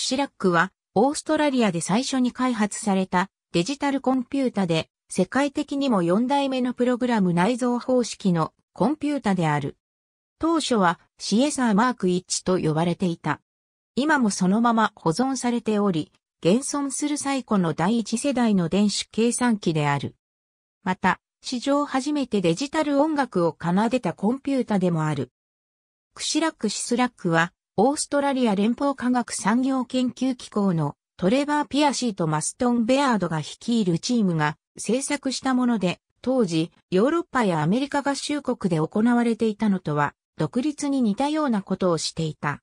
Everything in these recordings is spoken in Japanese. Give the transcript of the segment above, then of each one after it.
クシラックは、オーストラリアで最初に開発されたデジタルコンピュータで、世界的にも4代目のプログラム内蔵方式のコンピュータである。当初はシエサーマーク1と呼ばれていた。今もそのまま保存されており、現存する最古の第一世代の電子計算機である。また、史上初めてデジタル音楽を奏でたコンピュータでもある。クシラックシスラックはオーストラリア連邦科学産業研究機構のトレバー・ピアシーとマストン・ベアードが率いるチームが制作したもので、当時、ヨーロッパやアメリカ合衆国で行われていたのとは、独立に似たようなことをしていた。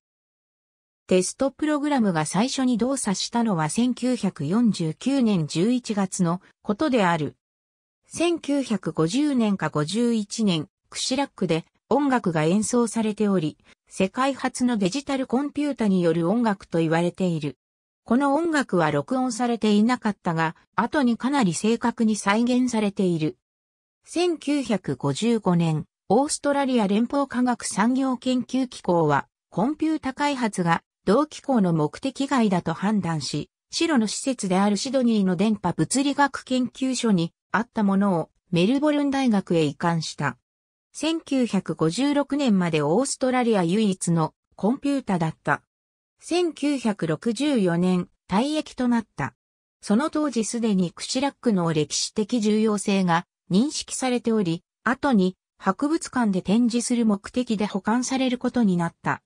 テストプログラムが最初に動作したのは1949年11月のことである。1950年か51年、クシラックで音楽が演奏されており、世界初のデジタルコンピュータによる音楽と言われている。この音楽は録音されていなかったが、後にかなり正確に再現されている。1955年、オーストラリア連邦科学産業研究機構は、コンピュータ開発が同機構の目的外だと判断し、白の施設であるシドニーの電波物理学研究所にあったものをメルボルン大学へ移管した。1956年までオーストラリア唯一のコンピュータだった。1964年、退役となった。その当時すでにクシラックの歴史的重要性が認識されており、後に博物館で展示する目的で保管されることになった。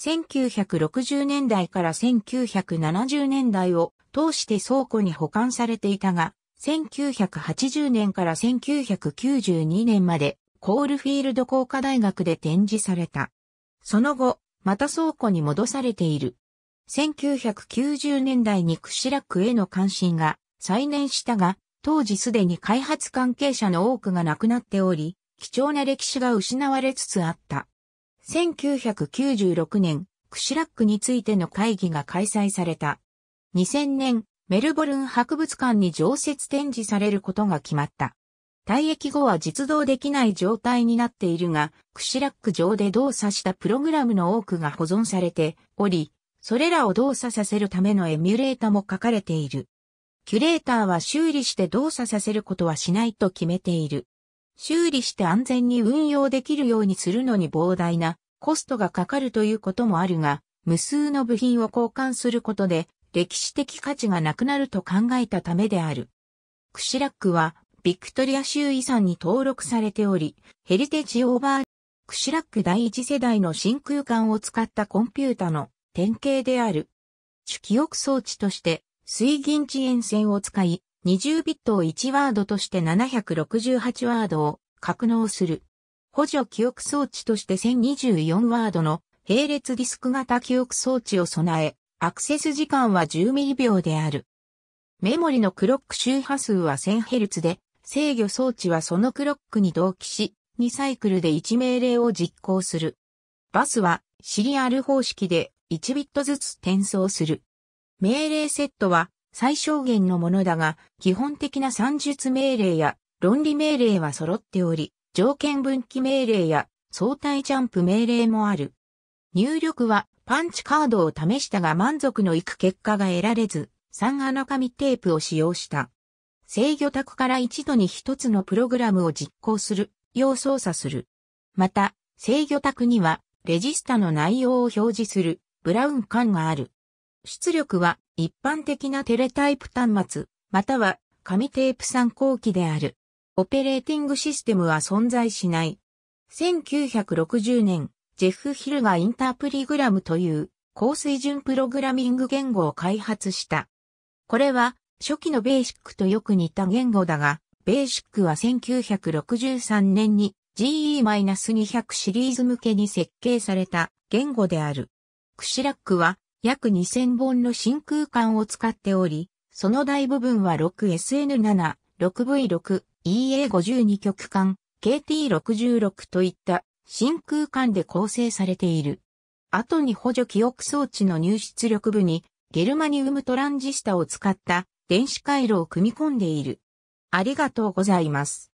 1960年代から1970年代を通して倉庫に保管されていたが、1980年から1992年までコールフィールド工科大学で展示された。その後、また倉庫に戻されている。1990年代にクシラクへの関心が再燃したが、当時すでに開発関係者の多くが亡くなっており、貴重な歴史が失われつつあった。1996年、クシラックについての会議が開催された。2000年、メルボルン博物館に常設展示されることが決まった。退役後は実動できない状態になっているが、クシラック上で動作したプログラムの多くが保存されており、それらを動作させるためのエミュレータも書かれている。キュレーターは修理して動作させることはしないと決めている。修理して安全に運用できるようにするのに膨大なコストがかかるということもあるが、無数の部品を交換することで歴史的価値がなくなると考えたためである。クシラックはビクトリア州遺産に登録されており、ヘリテジオーバークシラック第一世代の真空管を使ったコンピュータの典型である。主記憶装置として水銀遅延線を使い、20ビットを1ワードとして768ワードを格納する。補助記憶装置として1024ワードの並列ディスク型記憶装置を備え、アクセス時間は10ミリ秒である。メモリのクロック周波数は 1000Hz で、制御装置はそのクロックに同期し、2サイクルで1命令を実行する。バスはシリアル方式で1ビットずつ転送する。命令セットは最小限のものだが、基本的な算術命令や論理命令は揃っており、条件分岐命令や相対ジャンプ命令もある。入力はパンチカードを試したが満足のいく結果が得られず、3穴紙テープを使用した。制御卓から一度に一つのプログラムを実行する、よう操作する。また、制御卓には、レジスタの内容を表示する、ブラウン管がある。出力は、一般的なテレタイプ端末、または、紙テープ参考機である。オペレーティングシステムは存在しない。1960年、ジェフ・ヒルがインタープリグラムという高水準プログラミング言語を開発した。これは初期のベーシックとよく似た言語だが、ベーシックは1963年に GE-200 シリーズ向けに設計された言語である。クシラックは約2000本の真空管を使っており、その大部分は 6SN7、6V6、EA52 極管、KT66 といった真空管で構成されている。後に補助記憶装置の入出力部にゲルマニウムトランジスタを使った電子回路を組み込んでいる。ありがとうございます。